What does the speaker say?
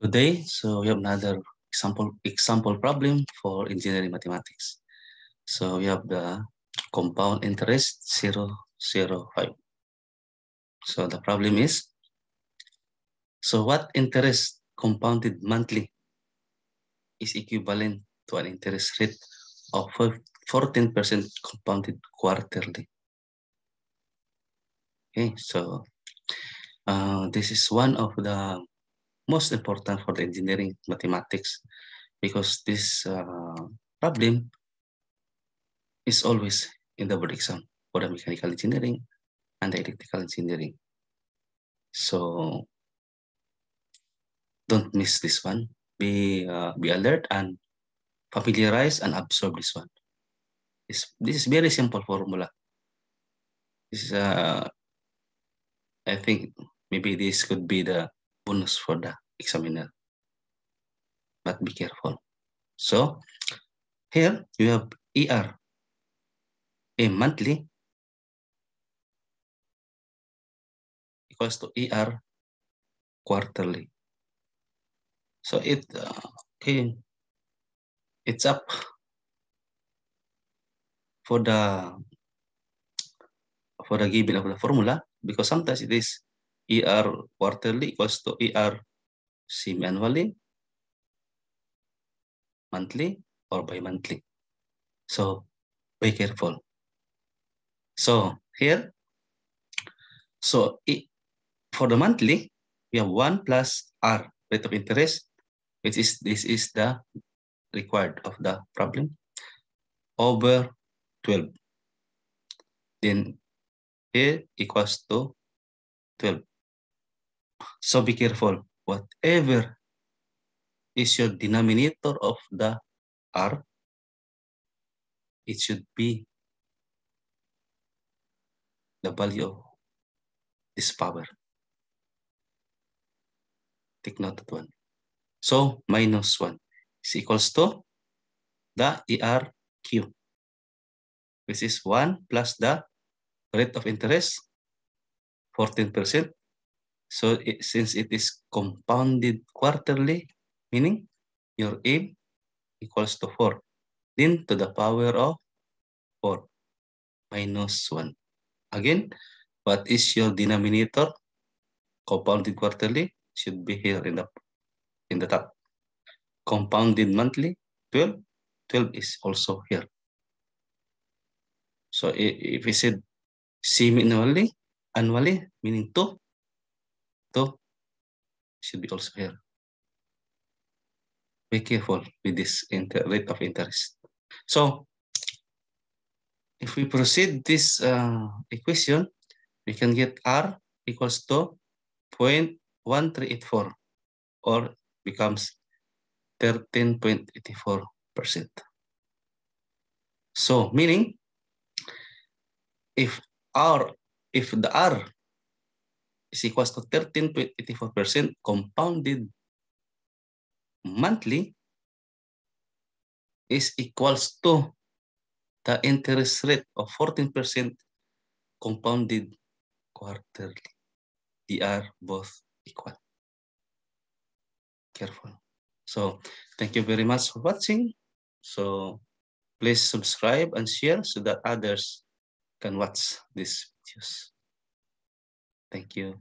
Today, so we have another example, example problem for engineering mathematics. So we have the compound interest 0, 0, 5. So the problem is, so what interest compounded monthly is equivalent to an interest rate of 14% compounded quarterly? Okay, so uh, this is one of the most important for the engineering mathematics because this uh, problem is always in the board exam for the mechanical engineering and the electrical engineering. So don't miss this one. Be, uh, be alert and familiarize and absorb this one. This, this is very simple formula. This is, uh, I think maybe this could be the bonus for the examiner. But be careful. So here you have ER, a monthly equals to ER quarterly. So it uh, okay, it's up for the for the given of the formula because sometimes it is ER quarterly equals to ER semi annually, monthly, or bi-monthly. So be careful. So here, so it, for the monthly, we have 1 plus R rate of interest, which is this is the required of the problem, over 12. Then A equals to 12. So be careful. Whatever is your denominator of the R, it should be the value of this power. Take note that one. So minus 1 is equals to the ER This which is 1 plus the rate of interest, 14%, so it, since it is compounded quarterly, meaning your A equals to 4. Then to the power of 4 minus 1. Again, what is your denominator? Compounded quarterly should be here in the, in the top. Compounded monthly, 12. 12 is also here. So if we said semi-annually, annually meaning 2, should be also here. Be careful with this rate of interest. So if we proceed this uh, equation, we can get R equals to 0.1384 or becomes 13.84%. So meaning if R, if the R is equals to 13.84% compounded monthly is equals to the interest rate of 14% compounded quarterly. They are both equal. Careful. So thank you very much for watching. So please subscribe and share so that others can watch these videos. Thank you.